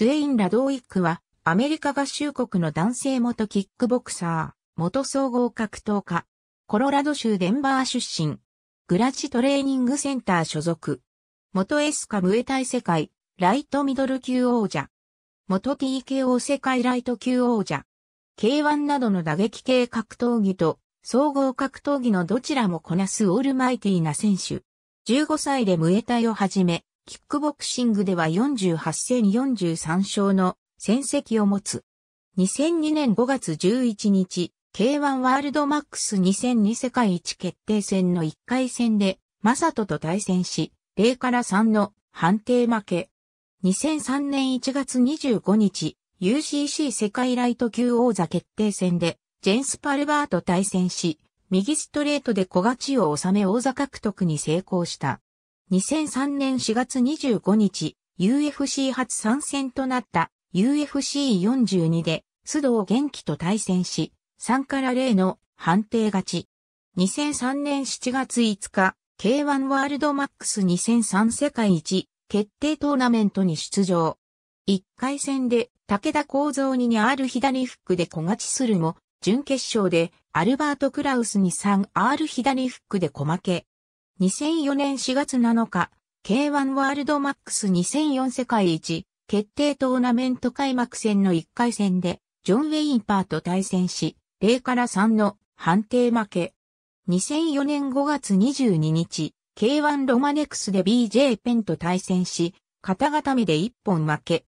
ドゥエイン・ラドウィックは、アメリカ合衆国の男性元キックボクサー、元総合格闘家、コロラド州デンバー出身、グラチトレーニングセンター所属、元エスカムエタイ世界、ライトミドル級王者、元 TKO 世界ライト級王者、K1 などの打撃系格闘技と、総合格闘技のどちらもこなすオールマイティーな選手。15歳でムエタイをはじめ、キックボクシングでは48戦43勝の戦績を持つ。2002年5月11日、K1 ワールドマックス2002世界一決定戦の1回戦で、マサトと対戦し、0から3の判定負け。2003年1月25日、UCC 世界ライト級王座決定戦で、ジェンス・パルバーと対戦し、右ストレートで小勝ちを収め王座獲得に成功した。2003年4月25日、UFC 初参戦となった UFC42 で須藤元気と対戦し、3から0の判定勝ち。2003年7月5日、K1 ワールドマックス2003世界一決定トーナメントに出場。1回戦で武田光造ににある左フックで小勝ちするも、準決勝でアルバート・クラウスに 3R 左フックで小負け。2004年4月7日、K1 ワールドマックス2004世界一決定トーナメント開幕戦の1回戦で、ジョン・ウェインパーと対戦し、0から3の判定負け。2004年5月22日、K1 ロマネクスで BJ ペンと対戦し、肩固めで1本負け。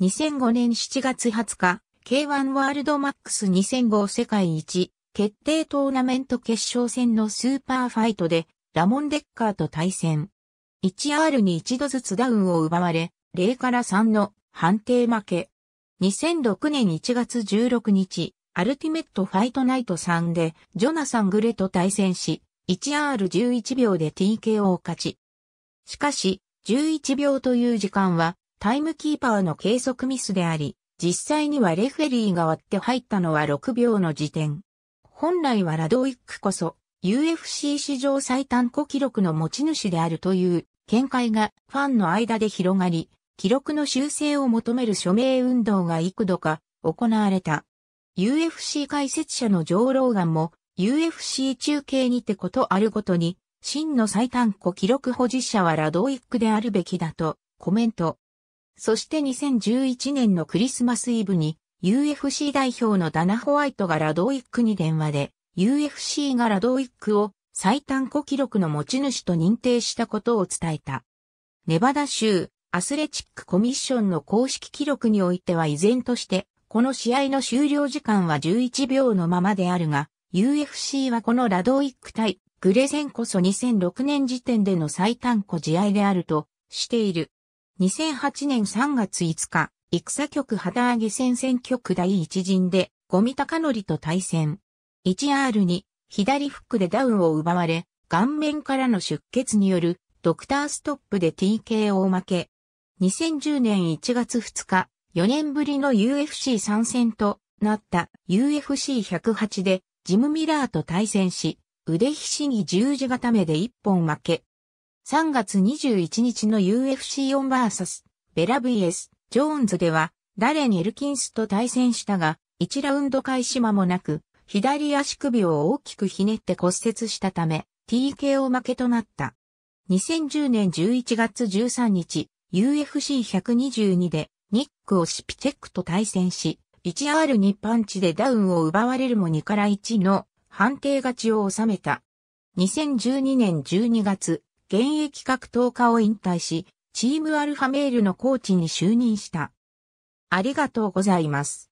2005年7月20日、K1 ワールドマックス2005世界一決定トーナメント決勝戦のスーパーファイトで、ラモン・デッカーと対戦。1R に一度ずつダウンを奪われ、0から3の判定負け。2006年1月16日、アルティメットファイトナイト3で、ジョナサン・グレと対戦し、1R11 秒で TKO を勝ち。しかし、11秒という時間は、タイムキーパーの計測ミスであり、実際にはレフェリーが割って入ったのは6秒の時点。本来はラドウィックこそ、UFC 史上最短5記録の持ち主であるという見解がファンの間で広がり、記録の修正を求める署名運動が幾度か行われた。UFC 解説者のジョー・ローガンも UFC 中継にてことあるごとに、真の最短古記録保持者はラドウィックであるべきだとコメント。そして2011年のクリスマスイブに UFC 代表のダナ・ホワイトがラドウィックに電話で UFC がラドウィックを最短5記録の持ち主と認定したことを伝えた。ネバダ州アスレチックコミッションの公式記録においては依然として、この試合の終了時間は11秒のままであるが、UFC はこのラドウィック対グレゼンこそ2006年時点での最短個試合であるとしている。2008年3月5日、戦局旗揚げ戦選挙区第一陣で、ゴミ高則と対戦。1R に左フックでダウンを奪われ、顔面からの出血によるドクターストップで TKO を負け。2010年1月2日、4年ぶりの UFC 参戦となった UFC108 でジム・ミラーと対戦し、腕ひしぎ十字固めで1本負け。3月21日の UFC4 vs ベラ VS ジョーンズでは、ダレン・エルキンスと対戦したが、1ラウンド開始間もなく、左足首を大きくひねって骨折したため、TKO 負けとなった。2010年11月13日、UFC122 でニックをシピチェックと対戦し、1R2 パンチでダウンを奪われるも2から1の判定勝ちを収めた。2012年12月、現役格闘家を引退し、チームアルファメールのコーチに就任した。ありがとうございます。